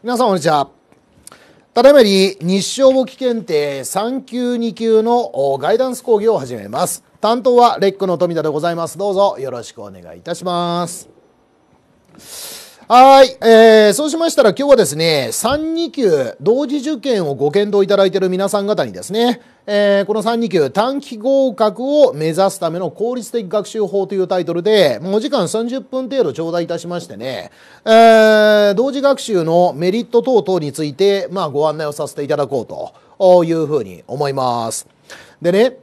皆さんこんにちは。ただいまより日照簿記検定3級2級のガイダンス講義を始めます。担当はレックの富田でございます。どうぞよろしくお願いいたします。はい、えー。そうしましたら今日はですね、3、2級同時受験をご検討いただいている皆さん方にですね、えー、この3、2級短期合格を目指すための効率的学習法というタイトルで、もうお時間30分程度頂戴いたしましてね、えー、同時学習のメリット等々について、まあ、ご案内をさせていただこうというふうに思います。でね、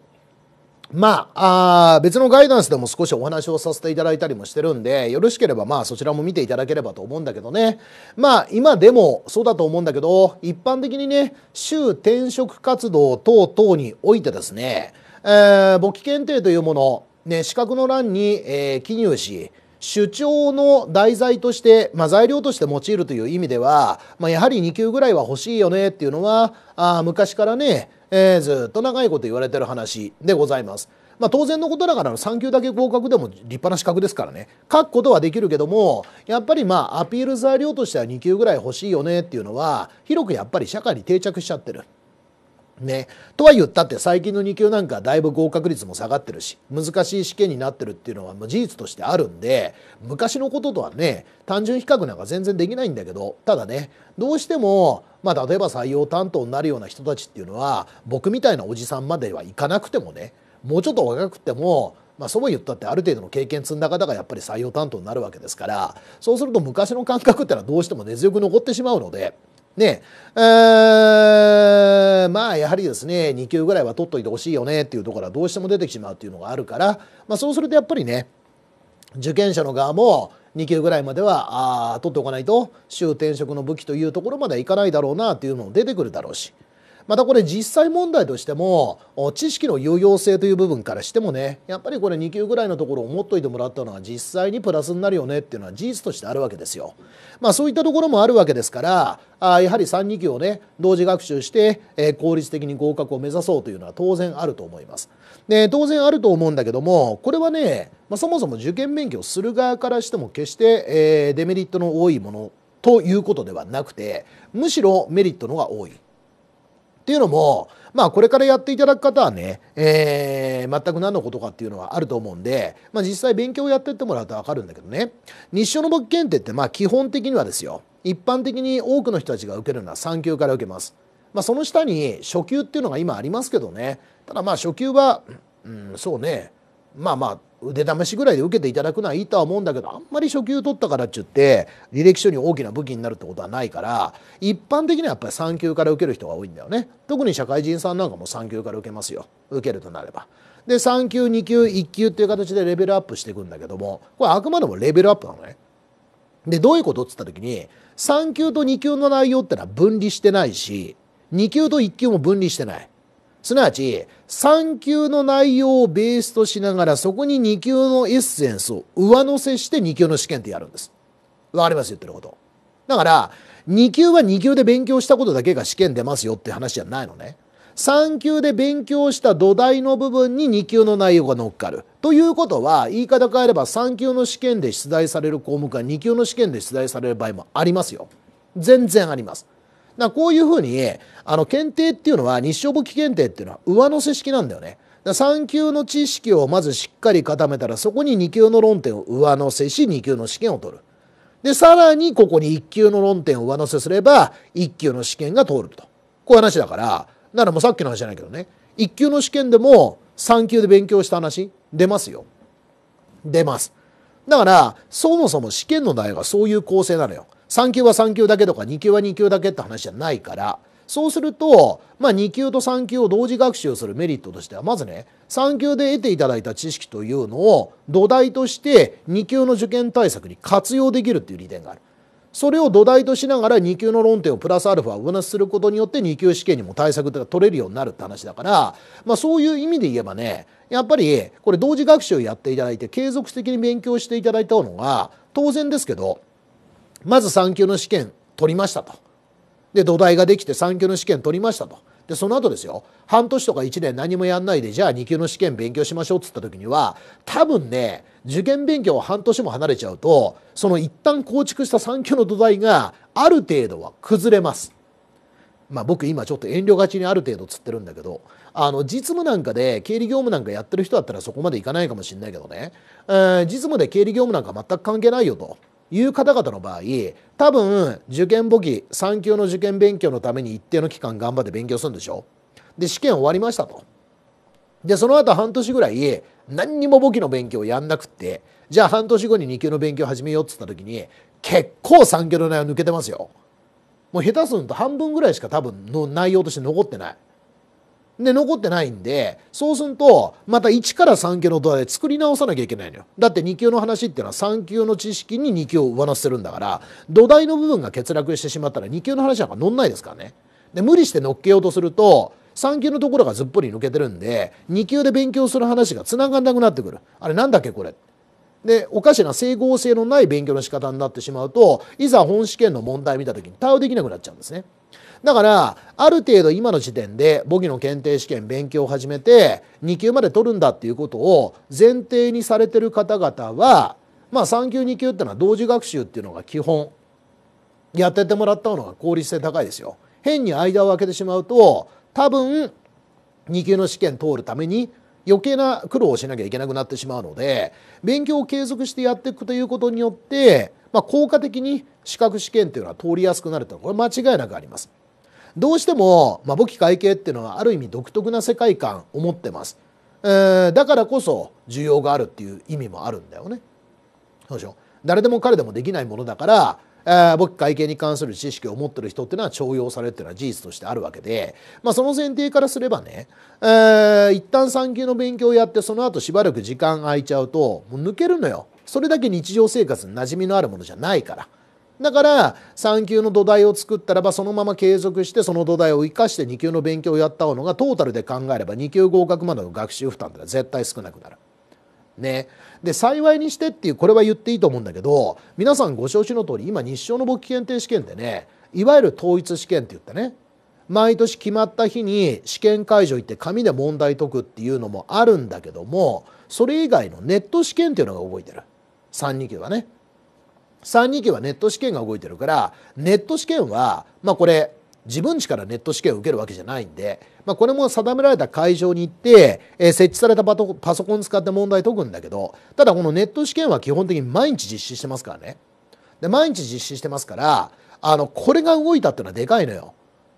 まあ、あ別のガイダンスでも少しお話をさせていただいたりもしてるんで、よろしければまあそちらも見ていただければと思うんだけどね。まあ今でもそうだと思うんだけど、一般的にね、週転職活動等々においてですね、えー、簿記検定というもの、ね、資格の欄に、えー、記入し、主張の題材として、まあ、材料として用いるという意味では、まあ、やはり2級ぐらいは欲しいよねっていうのはあ昔からねえー、ずっと長いこと言われてる話でございます。まあ、当然のことだから3級だけ合格でも立派な資格ですからね書くことはできるけどもやっぱりまあアピール材料としては2級ぐらい欲しいよねっていうのは広くやっぱり社会に定着しちゃってる。ね、とは言ったって最近の2級なんかだいぶ合格率も下がってるし難しい試験になってるっていうのはもう事実としてあるんで昔のこととはね単純比較なんか全然できないんだけどただねどうしても、まあ、例えば採用担当になるような人たちっていうのは僕みたいなおじさんまではいかなくてもねもうちょっと若くてもまあ、そう言ったってある程度の経験積んだ方がやっぱり採用担当になるわけですからそうすると昔の感覚ってのはどうしても根強く残ってしまうので。ね、えまあやはりですね2級ぐらいは取っといてほしいよねっていうところはどうしても出てしまうっていうのがあるから、まあ、そうするとやっぱりね受験者の側も2級ぐらいまではあ取っておかないと終転職の武器というところまではいかないだろうなっていうのも出てくるだろうし。またこれ実際問題としても知識の有用性という部分からしてもねやっぱりこれ2級ぐらいのところを持っといてもらったのは実際にプラスになるよねっていうのは事実としてあるわけですよ。まあ、そういったところもあるわけですからあやはり3、2級をね同時学習して、えー、効率的に合格を目指そうというのは当然あると思います。で当然あると思うんだけどもこれはね、まあ、そもそも受験勉強する側からしても決して、えー、デメリットの多いものということではなくてむしろメリットのが多い。っていうのも、まあ、これからやっていただく方はね、えー、全く何のことかっていうのはあると思うんで、まあ、実際勉強をやってってもらうと分かるんだけどね日照の簿記検定ってまあ基本的にはですよ一般的に多くの人たちが受けるのは3級から受けます。まあ、その下に初級っていうのが今ありますけどねただまあ初級は、うん、そうねまあまあ腕試しぐらいで受けていただくのはいいとは思うんだけどあんまり初級取ったからっちゅって履歴書に大きな武器になるってことはないから一般的にはやっぱり3級から受ける人が多いんだよね特に社会人さんなんかも3級から受けますよ受けるとなれば。で3級2級1級っていう形でレベルアップしていくんだけどもこれあくまでもレベルアップなのね。でどういうことっつった時に3級と2級の内容ってのは分離してないし2級と1級も分離してない。すなわち、3級の内容をベースとしながら、そこに2級のエッセンスを上乗せして2級の試験ってやるんです。わかります言ってること。だから、2級は2級で勉強したことだけが試験出ますよって話じゃないのね。3級で勉強した土台の部分に2級の内容が乗っかる。ということは、言い方変えれば3級の試験で出題される項目が2級の試験で出題される場合もありますよ。全然あります。だこういうふうにあの検定っていうのは日照簿記検定っていうのは上乗せ式なんだよね。3級の知識をまずしっかり固めたらそこに2級の論点を上乗せし2級の試験を取る。でさらにここに1級の論点を上乗せすれば1級の試験が通るとこういう話だからならもうさっきの話じゃないけどね1級の試験でも3級で勉強した話出ますよ出ますだからそもそも試験の題がそういう構成なのよ3級は3級だけとか2級は2級だけって話じゃないからそうすると、まあ、2級と3級を同時学習するメリットとしてはまずね3級で得ていただいた知識というのを土台として2級の受験対策に活用できるっていう利点がある。それを土台としながら2級の論点をプラスアルファ上乗せすることによって2級試験にも対策が取れるようになるって話だから、まあ、そういう意味で言えばねやっぱりこれ同時学習をやっていただいて継続的に勉強していただいたのが当然ですけどまず3級の試験取りましたと。で、土台ができて3級の試験取りましたと。で、その後ですよ、半年とか1年何もやんないで、じゃあ2級の試験勉強しましょうっつった時には、多分ね、受験勉強を半年も離れちゃうと、その一旦構築した3級の土台がある程度は崩れます。まあ、僕今ちょっと遠慮がちにある程度つってるんだけどあの実務なんかで経理業務なんかやってる人だったらそこまでいかないかもしれないけどね、えー、実務で経理業務なんか全く関係ないよという方々の場合多分受験簿記3級の受験勉強のために一定の期間頑張って勉強するんでしょで試験終わりましたと。でその後半年ぐらい何にも簿記の勉強をやんなくってじゃあ半年後に2級の勉強始めようっつった時に結構3級の内容抜けてますよ。もう下手すると半分ぐらいしか多分の内容として残ってない。で、残ってないんで、そうすると、また1から3級の土台で作り直さなきゃいけないのよ。だって2級の話っていうのは3級の知識に2級を上乗せするんだから、土台の部分が欠落してしまったら2級の話なんか乗んないですからね。で、無理して乗っけようとすると、3級のところがずっぽり抜けてるんで、2級で勉強する話が繋がんなくなってくる。あれなんだっけこれ。で、おかしな整合性のない勉強の仕方になってしまうと、いざ本試験の問題見た時に対応できなくなっちゃうんですね。だからある程度今の時点で簿記の検定試験勉強を始めて2級まで取るんだっていうことを前提にされてる方々はまあ3級2級っていうのは同時学習っていうのが基本やっててもらった方が効率性高いですよ。変に間を空けてしまうと多分2級の試験通るために余計な苦労をしなきゃいけなくなってしまうので勉強を継続してやっていくということによって、まあ、効果的に資格試験というのは通りやすくなるとこれ間違いなくあります。どうしても、まあ、簿記会計っていうのはある意味独特な世界観を持ってます、えー、だからこそ需要があるっていう意味もあるんだよねそうでしょ誰でも彼でもできないものだから、えー、簿記会計に関する知識を持ってる人っていうのは重用されるっていうのは事実としてあるわけで、まあ、その前提からすればね、えー、一旦産休の勉強をやってその後しばらく時間空いちゃうともう抜けるのよそれだけ日常生活に馴染みのあるものじゃないから。だから3級の土台を作ったらばそのまま継続してその土台を生かして2級の勉強をやったのがトータルで考えれば2級合格までの学習負担ってのは絶対少なくなる。ね、で幸いにしてっていうこれは言っていいと思うんだけど皆さんご承知の通り今日照の簿記検定試験ってねいわゆる統一試験って言ってね毎年決まった日に試験会場行って紙で問題解くっていうのもあるんだけどもそれ以外のネット試験っていうのが覚えてる3、2級はね。3二級はネット試験が動いてるからネット試験はまあこれ自分ちからネット試験を受けるわけじゃないんで、まあ、これも定められた会場に行って、えー、設置されたパソコン使って問題解くんだけどただこのネット試験は基本的に毎日実施してますからねで毎日実施してますからあのこれが動いたっていうのはでかいのよ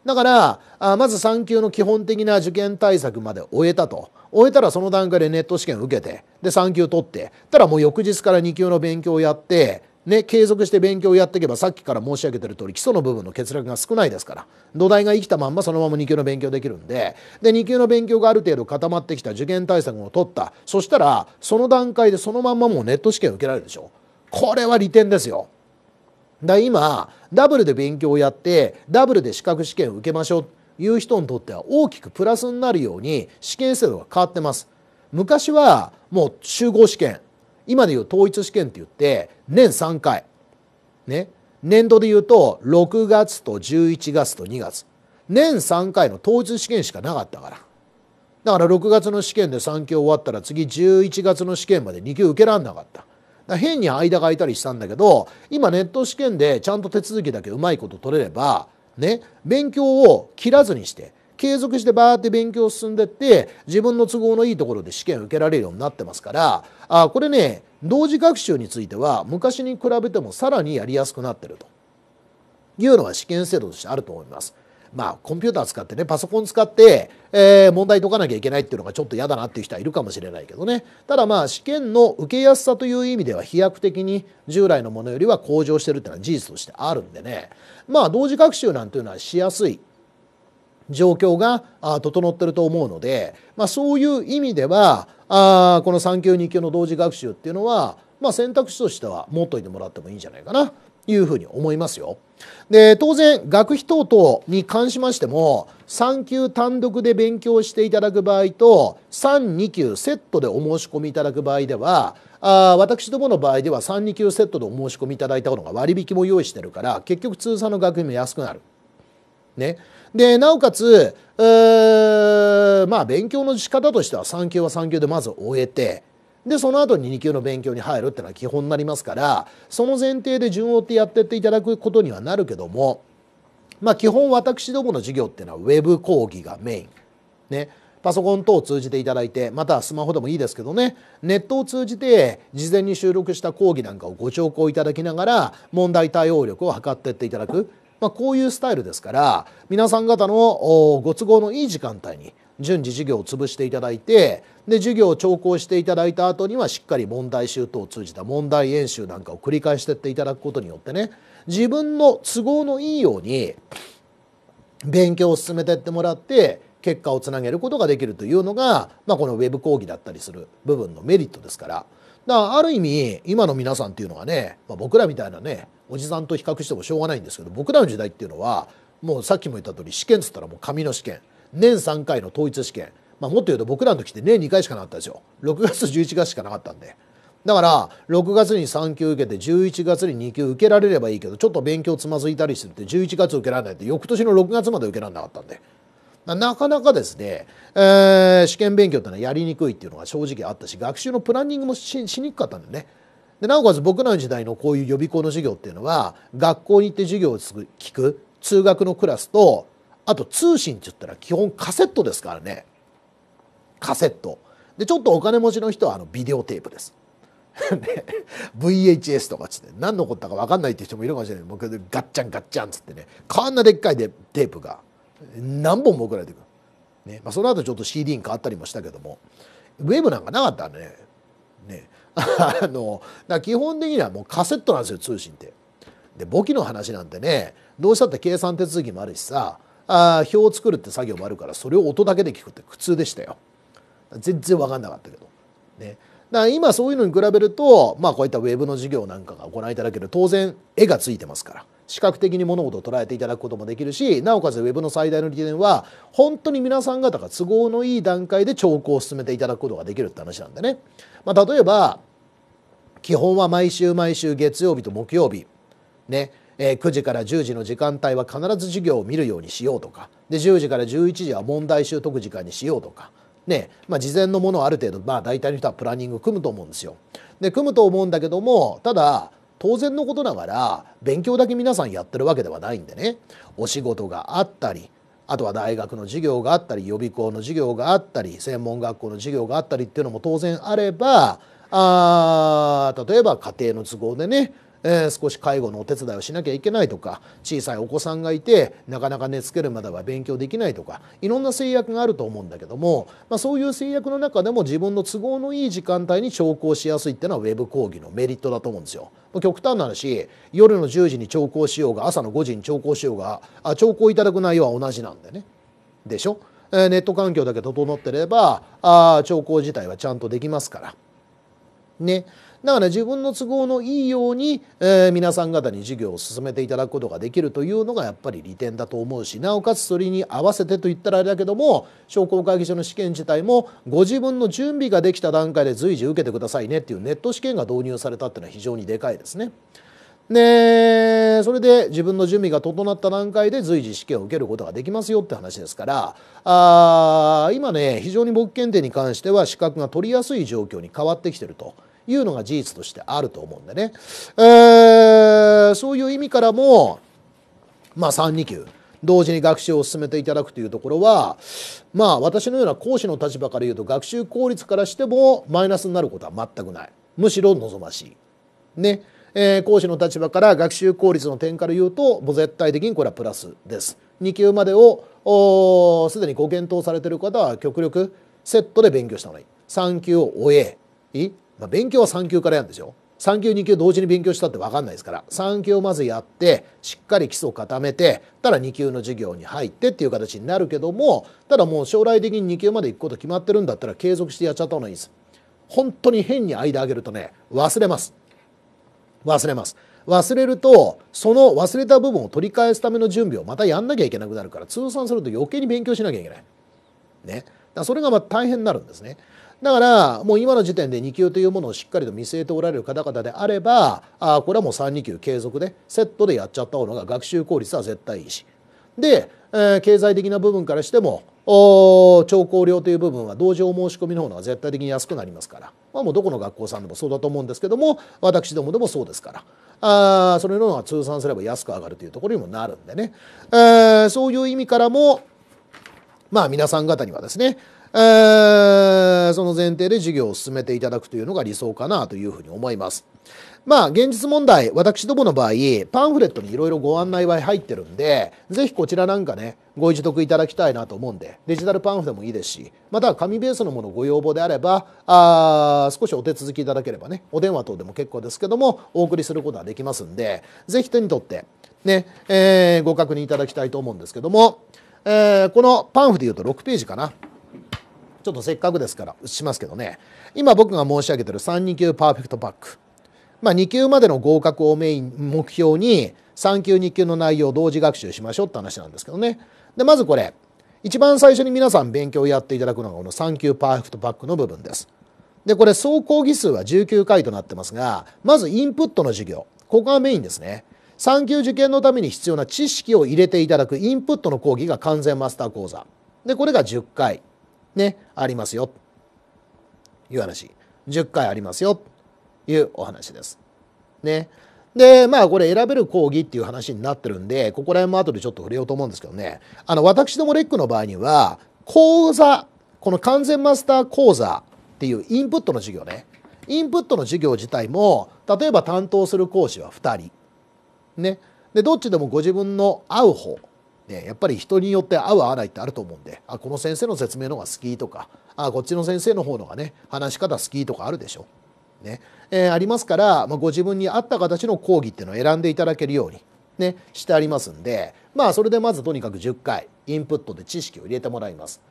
だからあまず3級の基本的な受験対策まで終えたと終えたらその段階でネット試験を受けてで3級取ってたらもう翌日から2級の勉強をやってね、継続して勉強をやっていけばさっきから申し上げてる通り基礎の部分の欠落が少ないですから土台が生きたまんまそのまま2級の勉強できるんでで2級の勉強がある程度固まってきた受験対策を取ったそしたらその段階でそのまんまもうネット試験受けられるでしょこれは利点ですよ。だ今ダブルで勉強をやってダブルで資格試験を受けましょうという人にとっては大きくプラスになるように試験制度が変わってます。昔はもう集合試験今でいう統一試験って言って年3回。ね。年度で言うと、6月と11月と2月。年3回の当日試験しかなかったから。だから6月の試験で3級終わったら次11月の試験まで2級受けらんなかった。変に間が空いたりしたんだけど今ネット試験でちゃんと手続きだけうまいこと取れればね勉強を切らずにして継続してバーって勉強進んでって自分の都合のいいところで試験受けられるようになってますからあこれね同時学習については昔に比べてもさらにやりやすくなってるというのが試験制度としてあると思います。まあ、コンピューター使ってね、パソコン使って、えー、問題解かなきゃいけないっていうのがちょっと嫌だなっていう人はいるかもしれないけどね。ただまあ、試験の受けやすさという意味では飛躍的に従来のものよりは向上してるっていうのは事実としてあるんでね。まあ、同時学習なんていうのはしやすい。状況が整ってると思うので、まあ、そういう意味ではあこの3級2級の同時学習っていうのは、まあ、選択肢としては持っといてもらってもいいんじゃないかなというふうに思いますよ。で当然学費等々に関しましても3級単独で勉強していただく場合と32級セットでお申し込みいただく場合ではあ私どもの場合では32級セットでお申し込みいただいたものが割引も用意してるから結局通算の学費も安くなる。ね。で、なおかつ、まあ、勉強の仕方としては3級は3級でまず終えて、で、その後に2級の勉強に入るっていうのは基本になりますから、その前提で順を追ってやってっていただくことにはなるけども、まあ、基本私どもの授業っていうのはウェブ講義がメイン。ね。パソコン等を通じていただいて、またスマホでもいいですけどね、ネットを通じて事前に収録した講義なんかをご聴講いただきながら、問題対応力を測っていっていただく。まあ、こういうスタイルですから皆さん方のご都合のいい時間帯に順次授業を潰していただいてで授業を聴講していただいた後にはしっかり問題集等を通じた問題演習なんかを繰り返していっていただくことによってね自分の都合のいいように勉強を進めていってもらって結果をつなげることができるというのが、まあ、このウェブ講義だったりする部分のメリットですから。だからある意味今の皆さんっていうのはね、まあ、僕らみたいなねおじさんと比較してもしょうがないんですけど僕らの時代っていうのはもうさっきも言った通り試験っつったらもう紙の試験年3回の統一試験、まあ、もっと言うと僕らの時って年2回しかなかったですよ6月11月しかなかったんで。だから6月に3級受けて11月に2級受けられればいいけどちょっと勉強つまずいたりするって11月受けられないって翌年の6月まで受けられなかったんでなかなかですね、えー、試験勉強ってのはやりにくいっていうのが正直あったし学習のプランニングもししにくかったんだよね。でなおかつ僕らの時代のこういう予備校の授業っていうのは学校に行って授業を聞く通学のクラスとあと通信って言ったら基本カセットですからねカセットでちょっとお金持ちの人はあのビデオテープです ね、VHS とかっつって何のことだか分かんないって人もいるかもしれないもうガッチャンガッチャンっつってねこんなでっかいでテープが何本も送られてくる、ねまあ、その後ちょっと CD に変わったりもしたけどもウェブなんかなかったんでねね あの基本的にはもうカセットなんですよ通信って。で簿記の話なんてねどうしたって計算手続きもあるしさあ表を作るって作業もあるからそれを音だけで聞くって苦痛でしたよ全然分かんなかったけどねだ今そういうのに比べるとまあこういったウェブの授業なんかがご覧いただける当然絵がついてますから視覚的に物事を捉えていただくこともできるしなおかつ Web の最大の利点は本当に皆さん方が都合のいい段階で兆候を進めていただくことができるって話なんでね、まあ、例えば基本は毎週毎週月曜日と木曜日ねえー、9時から10時の時間帯は必ず授業を見るようにしようとかで10時から11時は問題集得時間にしようとかねまあ、事前のものをある程度、まあ、大体の人はプランニング組むと思うんですよ。で組むと思うんだけどもただ当然のことながら勉強だけ皆さんやってるわけではないんでねお仕事があったりあとは大学の授業があったり予備校の授業があったり専門学校の授業があったりっていうのも当然あればあ例えば家庭の都合でねえー、少し介護のお手伝いをしなきゃいけないとか小さいお子さんがいてなかなか寝つけるまでは勉強できないとかいろんな制約があると思うんだけども、まあ、そういう制約の中でも自分の都合のいい時間帯に調講しやすいっていうのはウェブ講義のメリットだと思うんですよ。極端な話夜の10時に聴講しようが朝の5時に調講しようがあ聴講いただく内容は同じなんでね。でしょネット環境だけ整ってればあ聴自体はちゃんとできますから。ね。だから自分の都合のいいように、えー、皆さん方に授業を進めていただくことができるというのがやっぱり利点だと思うしなおかつそれに合わせてと言ったらあれだけども商工会議所の試験自体もご自分の準備ができた段階で随時受けてくださいねっていうネット試験が導入されたっていうのは非常にでかいですね。でそれで自分の準備が整った段階で随時試験を受けることができますよって話ですからあ今ね非常に僕検定に関しては資格が取りやすい状況に変わってきてると。いうのが事実としてあると思うんでね、えー、そういう意味からも、まあ、32級同時に学習を進めていただくというところはまあ私のような講師の立場から言うと学習効率からしてもマイナスになることは全くないむしろ望ましい。ねえー、講師の立場から学習効率の点から言うともう絶対的にこれはプラスです。2級までをすでにご検討されている方は極力セットで勉強した方がいい。3級を終えま勉強は3級からやるんですよ。3級2級同時に勉強したって分かんないですから3級をまずやってしっかり基礎を固めてただ2級の授業に入ってっていう形になるけどもただもう将来的に2級まで行くこと決まってるんだったら継続してやっちゃった方がいいです本当に変に間あげるとね忘れます忘れます忘れるとその忘れた部分を取り返すための準備をまたやんなきゃいけなくなるから通算すると余計に勉強しなきゃいけないねだそれがまあ大変になるんですねだからもう今の時点で2級というものをしっかりと見据えておられる方々であればあこれはもう3、2級継続でセットでやっちゃった方が学習効率は絶対いいしで、えー、経済的な部分からしても調校料という部分は同時お申し込みの方が絶対的に安くなりますから、まあ、もうどこの学校さんでもそうだと思うんですけども私どもでもそうですからあそれのが通算すれば安く上がるというところにもなるんでね、えー、そういう意味からもまあ皆さん方にはですねえその前提で授業を進めていただくというのが理想かなというふうに思います。まあ、現実問題、私どもの場合、パンフレットにいろいろご案内は入ってるんで、ぜひこちらなんかね、ご一読いただきたいなと思うんで、デジタルパンフでもいいですし、または紙ベースのものご要望であれば、あ少しお手続きいただければね、お電話等でも結構ですけども、お送りすることはできますんで、ぜひ手に取って、ね、えー、ご確認いただきたいと思うんですけども、えー、このパンフで言うと6ページかな。ちょっとせっかくですからしますけどね今僕が申し上げてる3 2級パーフェクトパック、まあ、2級までの合格をメイン目標に3級2級の内容を同時学習しましょうって話なんですけどねでまずこれ一番最初に皆さん勉強をやっていただくのがこの3級パーフェクトパックの部分ですでこれ総講義数は19回となってますがまずインプットの授業ここがメインですね3級受験のために必要な知識を入れていただくインプットの講義が完全マスター講座でこれが10回ね、ありますよ。いう話。10回ありますよ。いうお話です。ね。で、まあこれ選べる講義っていう話になってるんで、ここら辺も後でちょっと触れようと思うんですけどね。あの、私どもレックの場合には、講座、この完全マスター講座っていうインプットの授業ね。インプットの授業自体も、例えば担当する講師は2人。ね。で、どっちでもご自分の合う方。ね、やっぱり人によって合う合わないってあると思うんであこの先生の説明の方が好きとかあこっちの先生の方のがね話し方好きとかあるでしょ。ねえー、ありますから、まあ、ご自分に合った形の講義っていうのを選んでいただけるように、ね、してありますんで、まあ、それでまずとにかく10回インプットで知識を入れてもらいます。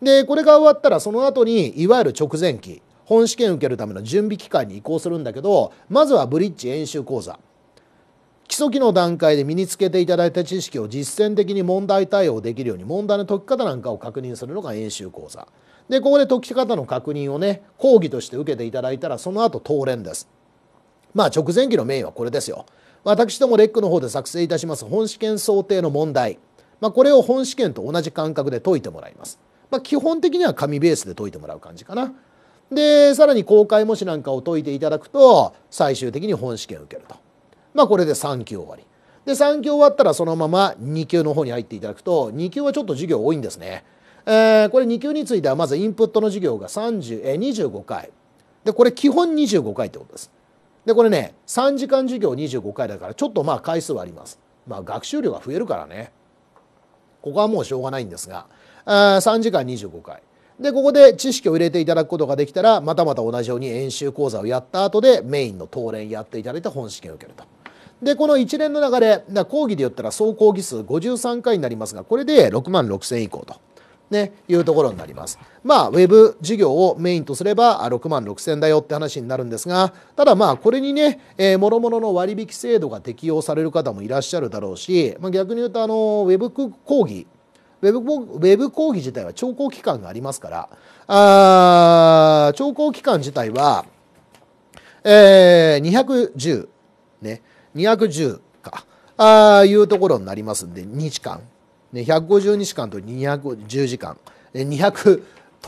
でこれが終わったらその後にいわゆる直前期本試験受けるための準備期間に移行するんだけどまずはブリッジ演習講座基礎期の段階で身につけていただいた知識を実践的に問題対応できるように問題の解き方なんかを確認するのが演習講座でここで解き方の確認をね講義として受けていただいたらその後当連ですまあ直前期のメインはこれですよ私どもレックの方で作成いたします本試験想定の問題、まあ、これを本試験と同じ感覚で解いてもらいます、まあ、基本的には紙ベースで解いてもらう感じかなでさらに公開模試なんかを解いていただくと最終的に本試験受けるとまあ、これで3級終わり。で3級終わったらそのまま2級の方に入っていただくと2級はちょっと授業多いんですね。えー、これ2級についてはまずインプットの授業が30え25回でこれ基本25回ってことです。でこれね3時間授業25回だからちょっとまあ回数はあります。まあ、学習量が増えるからねここはもうしょうがないんですがあ3時間25回。でここで知識を入れていただくことができたらまたまた同じように演習講座をやった後でメインの当練やっていただいた本試験を受けると。でこの一連の流れ講義で言ったら総講義数53回になりますがこれで6万6000以降と。ね、いうところになります。まあ、ウェブ事業をメインとすれば6万6千だよって話になるんですが、ただまあ、これにね、えー、諸々の割引制度が適用される方もいらっしゃるだろうし、まあ、逆に言うと、あの、ウェブ講義ウェブウェブ講義自体は聴講期間がありますから、あ聴講期間自体は、えー、210、ね、210か、あいうところになりますんで、2時間。ね、150日間と210時間、210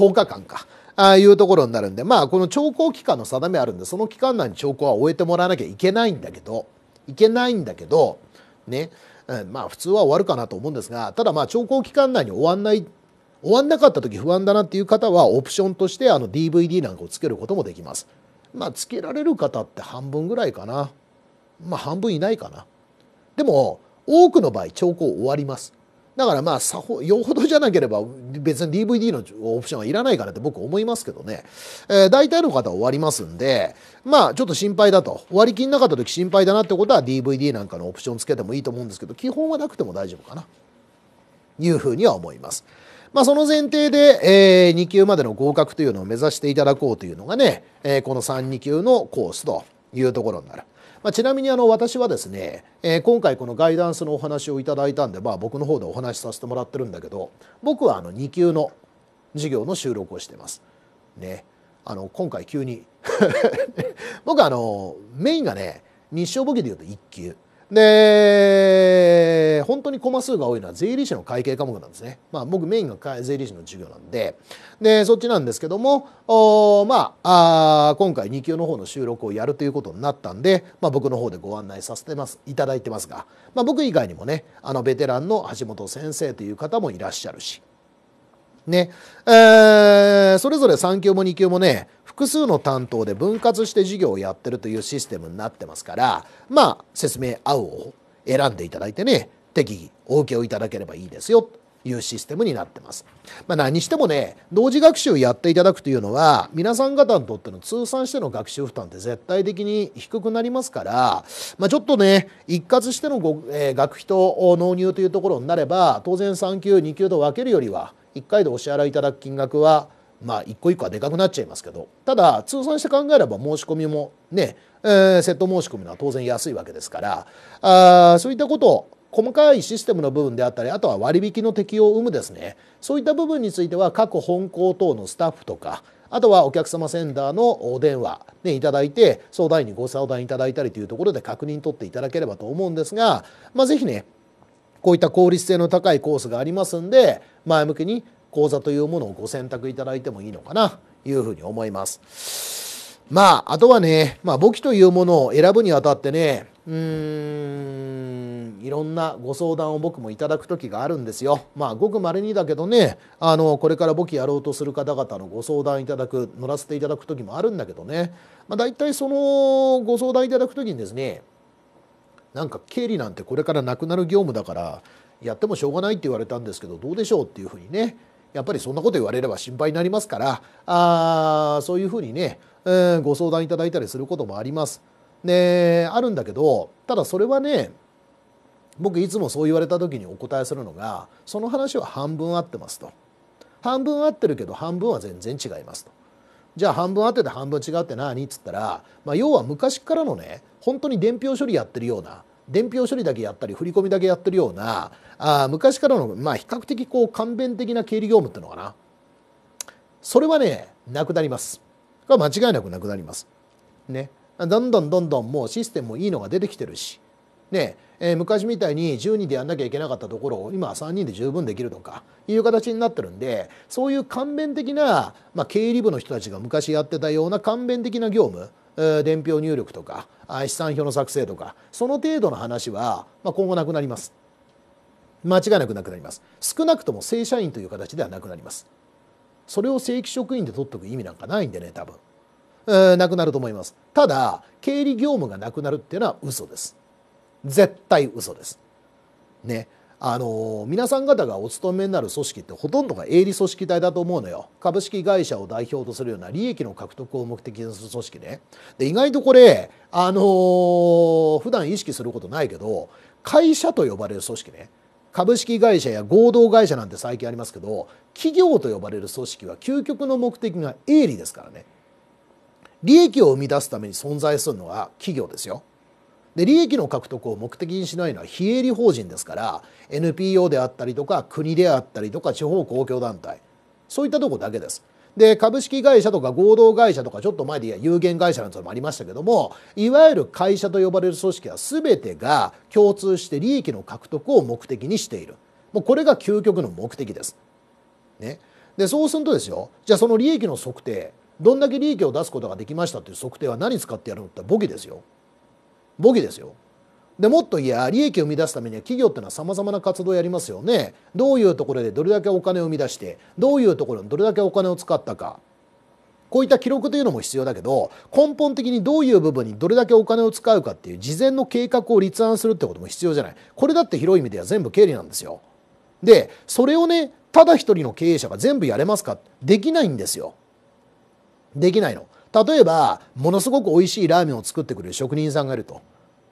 日間か。ああいうところになるんで、まあ、この調校期間の定めあるんで、その期間内に調校は終えてもらわなきゃいけないんだけど、いけないんだけど、ね、うん、まあ、普通は終わるかなと思うんですが、ただまあ、調校期間内に終わんない、終わんなかった時不安だなっていう方は、オプションとしてあの DVD なんかをつけることもできます。まあ、つけられる方って半分ぐらいかな。まあ半分いないかな。でも、多くの場合、兆候終わります。だからまあさほ、よほどじゃなければ別に DVD のオプションはいらないからって僕思いますけどね。えー、大体の方は終わりますんで、まあちょっと心配だと。割り切んなかった時心配だなってことは DVD なんかのオプションつけてもいいと思うんですけど、基本はなくても大丈夫かな。いうふうには思います。まあ、その前提で、えー、2級までの合格というのを目指していただこうというのがね、えー、この3、2級のコースというところになる。まあ、ちなみにあの私はですね、えー、今回このガイダンスのお話をいただいたんで、まあ、僕の方でお話しさせてもらってるんだけど僕はあの2級の授業の収録をしてます。ね、あの今回急に 僕あのメインがね日照簿記でいうと1級。で本当にコマ数が多いのは税理士の会計科目なんですね。まあ、僕メインが税理士の授業なんででそっちなんですけどもお、まあ、あ今回2級の方の収録をやるということになったんで、まあ、僕の方でご案内させてますいただいてますが、まあ、僕以外にもねあのベテランの橋本先生という方もいらっしゃるし。ねえー、それぞれ3級も2級もね複数の担当で分割して事業をやってるというシステムになってますからまあ説明合うを選んでいただいてね適宜お受けをいただければいいですよというシステムになってます。まあ、何してもね同時学習やっていただくというのは皆さん方にとっての通算しての学習負担って絶対的に低くなりますから、まあ、ちょっとね一括してのご、えー、学費と納入というところになれば当然3級2級と分けるよりは1回でお支払いいただく金額はまあ一個一個はでかくなっちゃいますけどただ通算して考えれば申し込みもね、えー、セット申し込みのは当然安いわけですからあそういったことを細かいシステムの部分であったりあとは割引の適用を生むですねそういった部分については各本校等のスタッフとかあとはお客様センターのお電話でいただいて相談員にご相談いただいたりというところで確認取っていただければと思うんですが、まあ、ぜひねこういった効率性の高いコースがありますんで前向きに講座というものをご選択いただいてもいいのかなというふうに思います。まあ、あとはね、まあ、簿記というものを選ぶにあたってね、うーん、いろんなご相談を僕もいただく時があるんですよ。まあ、ごく稀にだけどね、あの、これから簿記やろうとする方々のご相談いただく、乗らせていただく時もあるんだけどね、まあ、大体そのご相談いただく時にですね、なんか経理なんてこれからなくなる業務だからやってもしょうがないって言われたんですけどどうでしょうっていうふうにねやっぱりそんなこと言われれば心配になりますからあそういうふうにね、えご相談いただいたりすることもあります。であるんだけどただそれはね僕いつもそう言われた時にお答えするのがその話は半分合ってますと半分合ってるけど半分は全然違いますとじゃあ半分合ってて半分違うって何っつったら、まあ、要は昔からのね本当に伝票処理やってるような伝票処理だけやったり振り込みだけやってるようなあ昔からの、まあ、比較的こう簡便的な経理業務っていうのかなそれはねなくなりますこれは間違いなくなくなりますねどんどんどんどんもうシステムもいいのが出てきてるしねえー、昔みたいに10人でやんなきゃいけなかったところを今は3人で十分できるとかいう形になってるんでそういう簡便的な、まあ、経理部の人たちが昔やってたような簡便的な業務伝票入力とか試算表の作成とかその程度の話は今後なくなります間違いなくなくなります少なくとも正社員という形ではなくなりますそれを正規職員で取っとく意味なんかないんでね多分なくなると思いますただ経理業務がなくなるっていうのは嘘です絶対嘘ですねあの皆さん方がお勤めになる組織ってほとんどが営利組織体だと思うのよ株式会社を代表とするような利益の獲得を目的とする組織ねで意外とこれあのー、普段意識することないけど会社と呼ばれる組織ね株式会社や合同会社なんて最近ありますけど企業と呼ばれる組織は究極の目的が営利ですからね利益を生み出すために存在するのは企業ですよで利益の獲得を目的にしないのは非営利法人ですから NPO であったりとか国であったりとか地方公共団体そういったとこだけです。で株式会社とか合同会社とかちょっと前で言えば有限会社なんてのもありましたけどもいわゆる会社と呼ばれる組織は全てが共通して利益の獲得を目的にしているもうこれが究極の目的です。ね、でそうするとですよじゃあその利益の測定どんだけ利益を出すことができましたという測定は何使ってやるのって簿記ですよ。簿記ですよ。でもっといえ利益を生み出すためには企業っていうのはさまざまな活動をやりますよね。どういうところでどれだけお金を生み出してどういうところにどれだけお金を使ったかこういった記録というのも必要だけど根本的にどういう部分にどれだけお金を使うかっていう事前の計画を立案するってことも必要じゃないこれだって広い意味では全部経理なんですよ。でそれをねただ一人の経営者が全部やれますかできないんですよ。できないの。例えばものすごく美味しいラーメンを作ってくれる職人さんがいると。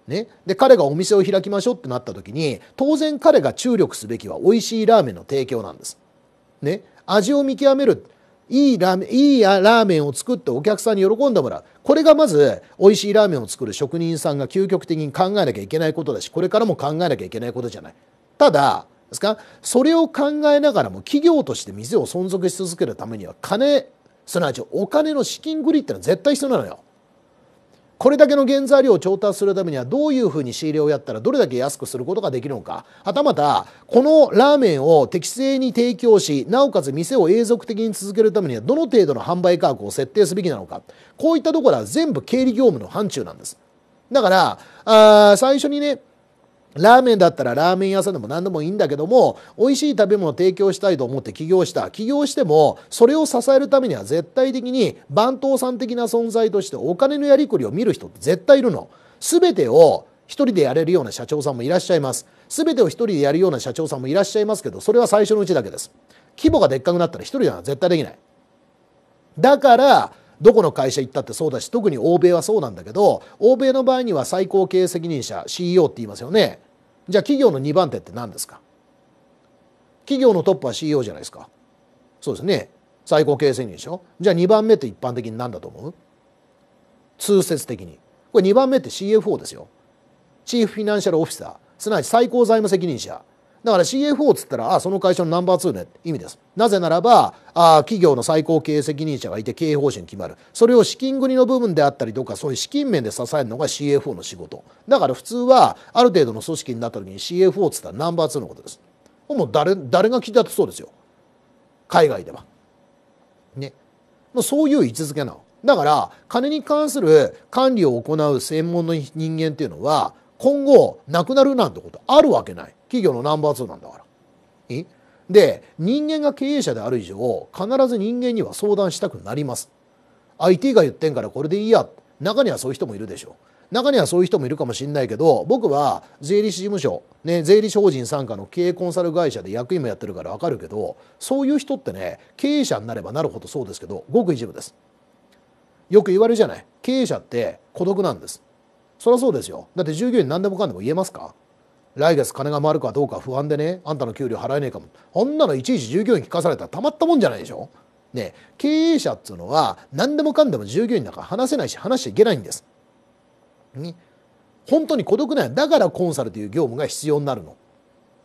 ね、で彼がお店を開きましょうってなった時に当然彼が注力すべきは美味しいラーメンの提供なんです。ね、味を見極めるいいラーメンいいラーメンを作ってお客さんに喜んでもらうこれがまず美味しいラーメンを作る職人さんが究極的に考えなきゃいけないことだしこれからも考えなきゃいけないことじゃない。ただですかそれを考えながらも企業として店を存続し続けるためには金すなわちお金の資金繰りってのは絶対必要なのよ。これだけの原材料を調達するためにはどういうふうに仕入れをやったらどれだけ安くすることができるのかはたまたこのラーメンを適正に提供しなおかつ店を永続的に続けるためにはどの程度の販売価格を設定すべきなのかこういったところは全部経理業務の範疇なんですだからあ最初にねラーメンだったらラーメン屋さんでも何でもいいんだけども美味しい食べ物を提供したいと思って起業した起業してもそれを支えるためには絶対的に番頭さん的な存在としてお金のやりくりを見る人って絶対いるの。全てを一人でやれるような社長さんもいらっしゃいます。全てを一人でやるような社長さんもいらっしゃいますけどそれは最初のうちだけです。規模がでっかくなったら一人では絶対できない。だからどこの会社行ったってそうだし特に欧米はそうなんだけど欧米の場合には最高経営責任者 CEO って言いますよねじゃあ企業の2番手って何ですか企業のトップは CEO じゃないですかそうですね最高経営責任でしょじゃあ2番目って一般的に何だと思う通説的にこれ2番目って CFO ですよチーフフィナンシャルオフィサーすなわち最高財務責任者だから CFO っつったらあその会社のナンバー2ねって意味ですなぜならばあ企業の最高経営責任者がいて経営方針決まるそれを資金繰りの部分であったりとかそういう資金面で支えるのが CFO の仕事だから普通はある程度の組織になった時に CFO っつったらナンバー2のことですもう誰誰が聞いたってそうですよ海外ではねもうそういう位置づけなのだから金に関する管理を行う専門の人間っていうのは今後なくなるなんてことあるわけない企業のナンバー2なんだから。いで人間が経営者である以上必ず人間には相談したくなります。IT が言ってんからこれでいいや中にはそういう人もいるでしょう。中にはそういう人もいるかもしれないけど僕は税理士事務所、ね、税理士法人傘下の経営コンサル会社で役員もやってるから分かるけどそういう人ってね経営者になればなるほどそうですけどごく一部です。よく言われるじゃない経営者って孤独なんです。そりゃそうですよだって従業員何でもかんでも言えますか来月金が回るかどうか不安でねあんたの給料払えねえかもあんなのいちいち従業員聞かされたらたまったもんじゃないでしょ。ね経営者っつうのは何でもかんでも従業員なんか話せないし話しちゃいけないんです。ね、本当に孤独なんだからコンサルという業務が必要になるの。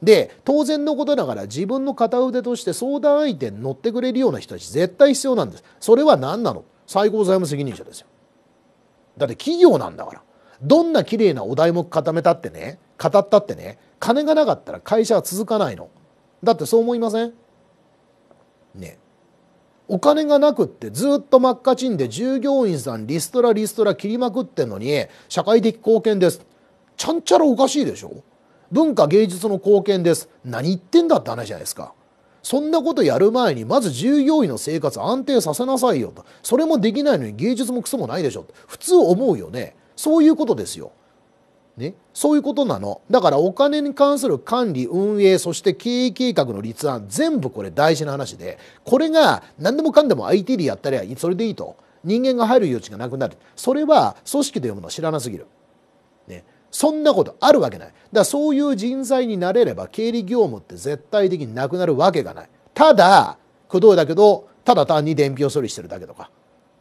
で当然のことながら自分の片腕として相談相手に乗ってくれるような人たち絶対必要なんです。それは何なの最高財務責任者ですよ。だって企業なんだから。どんな綺麗なお題目固めたってね語ったってね金がなかったら会社は続かないのだってそう思いませんねお金がなくってずっと真っ赤チンで従業員さんリストラリストラ切りまくってんのに社会的貢献ですちゃんちゃらおかしいでしょ文化芸術の貢献です何言ってんだって話じゃないですかそんなことやる前にまず従業員の生活安定させなさいよとそれもできないのに芸術もクソもないでしょ普通思うよねそういうことですよね、そういうことなのだからお金に関する管理運営そして経営計画の立案全部これ大事な話でこれが何でもかんでも IT でやったりゃそれでいいと人間が入る余地がなくなるそれは組織で読むの知らなすぎる、ね、そんなことあるわけないだからそういう人材になれれば経理業務って絶対的になくなるわけがないただどいだけどただ単に伝票処理してるだけとか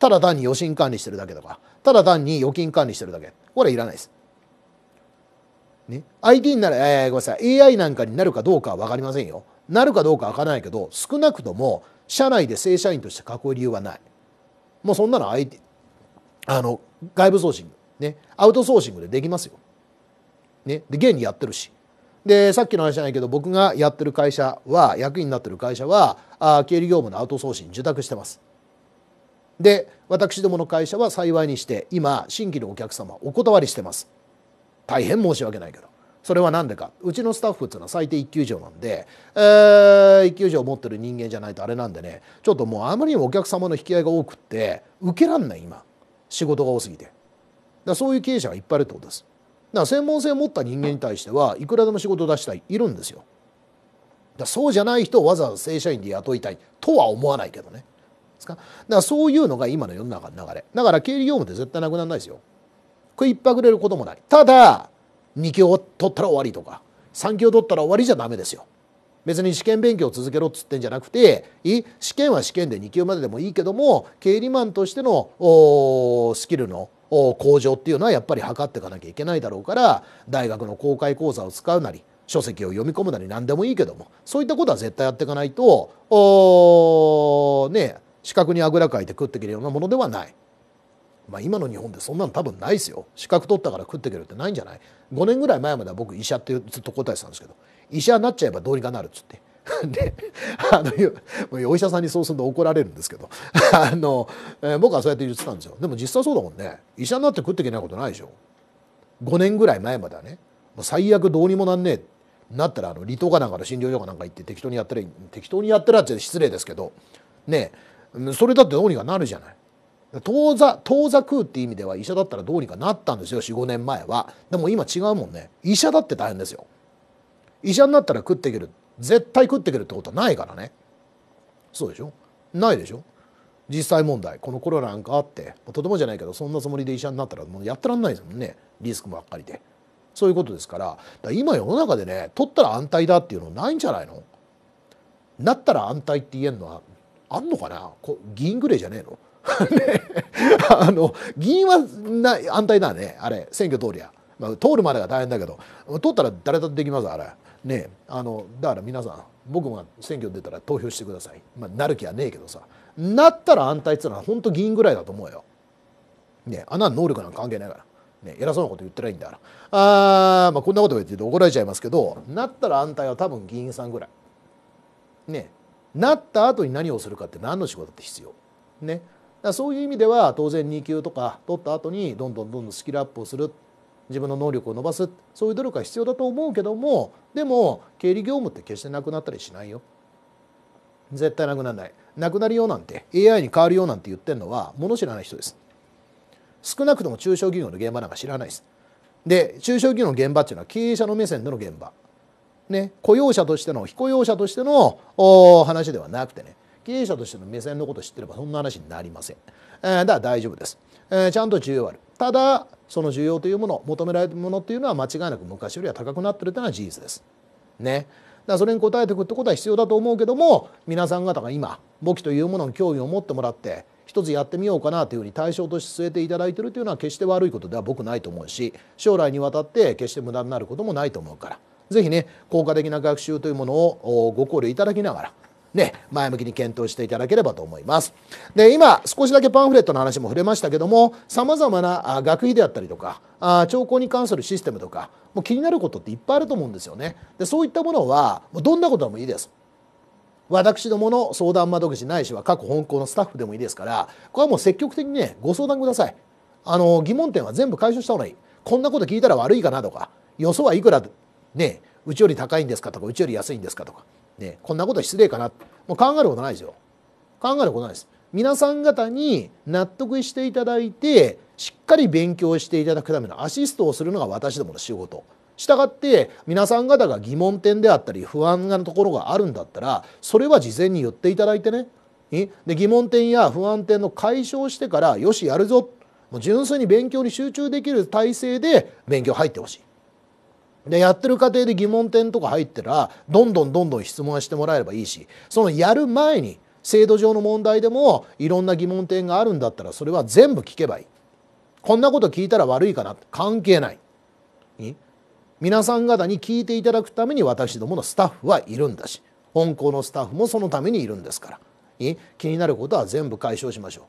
ただ単に余震管理してるだけとかただ単に預金管理してるだけこれはいらないですね、IT になら、えー、ごめんなさい、AI なんかになるかどうかは分かりませんよ。なるかどうか分からないけど、少なくとも社内で正社員として囲う理由はない。もうそんなの IT、あの、外部ソーシング、ね、アウトソーシングでできますよ。ね、で、現にやってるし。で、さっきの話じゃないけど、僕がやってる会社は、役員になってる会社は、あ経理業務のアウトソーシング受託してます。で、私どもの会社は幸いにして、今、新規のお客様お断りしてます。大変申し訳ないけどそれは何でかうちのスタッフっていうのは最低1級以上なんで、えー、1級以上持ってる人間じゃないとあれなんでねちょっともうあまりにもお客様の引き合いが多くって受けらんない今仕事が多すぎてだそういう経営者がいっぱいいるってことですだから専門性を持った人間に対してはいくらでも仕事を出したいいるんですよだそうじゃない人をわざわざ正社員で雇いたいとは思わないけどねかだからそういうのが今の世の中の流れだから経理業務って絶対なくならないですよ食いっぱぐれることもないただ2級を取ったら終わりとか3級を取ったら終わりじゃダメですよ別に試験勉強を続けろっつってんじゃなくて試験は試験で2級まででもいいけども経理マンとしてのスキルの向上っていうのはやっぱり測っていかなきゃいけないだろうから大学の公開講座を使うなり書籍を読み込むなり何でもいいけどもそういったことは絶対やっていかないとね資格にあぐらかいて食っていけるようなものではない。まあ、今の日本でそんなの多分ないですよ資格取ったから食ってけるってないんじゃない5年ぐらい前までは僕医者ってずっと答えてたんですけど医者になっちゃえばどうにかなるっつって であのお医者さんにそうすると怒られるんですけど あの、えー、僕はそうやって言ってたんですよでも実際そうだもんね医者になって食っていけないことないでしょ5年ぐらい前まではね最悪どうにもなんねえなったらあの離島かなんかの診療所かなんか行って適当にやったら適当にやったらって失礼ですけどねそれだってどうにかなるじゃない当座当座食うって意味では医者だったらどうにかなったんですよ45年前はでも今違うもんね医者だって大変ですよ医者になったら食っていける絶対食っていけるってことはないからねそうでしょないでしょ実際問題このコロナなんかあってとてもじゃないけどそんなつもりで医者になったらもうやってらんないですもんねリスクばっかりでそういうことですから今世の中でね取ったら安泰だっていうのないんじゃないのなったら安泰って言えるのはあんのかな銀グレーじゃねえのね、あの議員はな安泰だねあれ選挙通りや、まあ、通るまでが大変だけど通ったら誰だってできますあれねあのだから皆さん僕が選挙出たら投票してください、まあ、なる気はねえけどさなったら安泰っつうのは本当議員ぐらいだと思うよねあんな能力なんか関係ないから。ね、偉そうなこと言ってないんだから。あまあ、こんなこと言ってて怒られちゃいますけど、なったら安泰は多分議員さんぐらい。ね。なった後に何をするかって何の仕事って必要。ね。だそういう意味では当然2級とか取った後にどんどんどんどんスキルアップをする自分の能力を伸ばすそういう努力は必要だと思うけどもでも経理業務って決してなくなったりしないよ。絶対なくならない。なくなるよなんて AI に変わるよなんて言ってるのは物知らない人です。少なくとも中小企業の現場なんか知らないです。で中小企業の現場っていうのは経営者の目線での現場。ね、雇用者としての非雇用者としての話ではなくてね経営者としての目線のことを知ってればそんな話になりません、えー、だから大丈夫です、えー、ちゃんと需要あるただその需要というもの求められるものっていうのは間違いなく昔よりは高くなってるというのは事実ですねだそれに応えていくってことは必要だと思うけども皆さん方が今簿記というものに興味を持ってもらって一つやってみようかなというふうに対象として据えていただいてるというのは決して悪いことでは僕ないと思うし将来にわたって決して無駄になることもないと思うから是非ね効果的な学習というものをご考慮いただきながらね、前向きに検討していただければと思います。で、今、少しだけパンフレットの話も触れましたけども、様々な学費であったりとか、あ兆候に関するシステムとか、もう気になることっていっぱいあると思うんですよね。で、そういったものは、どんなことでもいいです。私どもの相談窓口ないしは各本校のスタッフでもいいですから、これはもう積極的にね、ご相談ください。あの、疑問点は全部解消した方がいい。こんなこと聞いたら悪いかなとか、予想はいくら、ね、うちより高いんですかとか、うちより安いんですかとか。ね、こんなことは失礼かなもう考えることないですよ考えることないです皆さん方に納得していただいてしっかり勉強していただくためのアシストをするのが私どもの仕事したがって皆さん方が疑問点であったり不安なところがあるんだったらそれは事前に言っていただいてねで疑問点や不安点の解消してからよしやるぞもう純粋に勉強に集中できる体制で勉強入ってほしいでやってる過程で疑問点とか入ったらどんどんどんどん質問してもらえればいいしそのやる前に制度上の問題でもいろんな疑問点があるんだったらそれは全部聞けばいいこんなこと聞いたら悪いかな関係ない皆さん方に聞いていただくために私どものスタッフはいるんだし本校のスタッフもそのためにいるんですから気になることは全部解消しましょう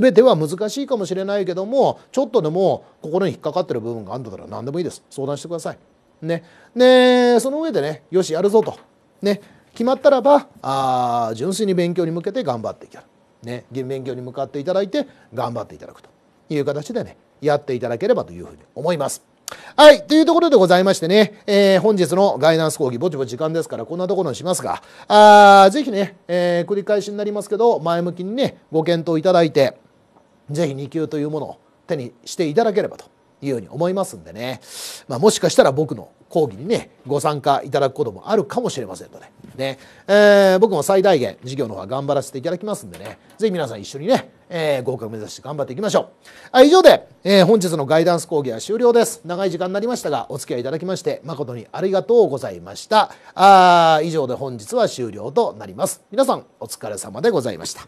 全ては難しいかもしれないけどもちょっとでも心に引っかかってる部分があるんだったら何でもいいです相談してくださいね、でその上でねよしやるぞと、ね、決まったらばあ純粋に勉強に向けて頑張っていける、ね、勉強に向かっていただいて頑張っていただくという形でねやっていただければというふうに思います。はい。というところでございましてね、えー、本日のガイダンス講義、ぼちぼち時間ですから、こんなところにしますが、あぜひね、えー、繰り返しになりますけど、前向きにね、ご検討いただいて、ぜひ2級というものを手にしていただければというように思いますんでね、まあ、もしかしたら僕の講義にねご参加いただくこともあるかもしれませんので、ねえー、僕も最大限授業の方は頑張らせていただきますんでね是非皆さん一緒にね、えー、合格目指して頑張っていきましょうあ以上で、えー、本日のガイダンス講義は終了です長い時間になりましたがお付き合いいただきまして誠にありがとうございましたあ以上で本日は終了となります皆さんお疲れ様でございました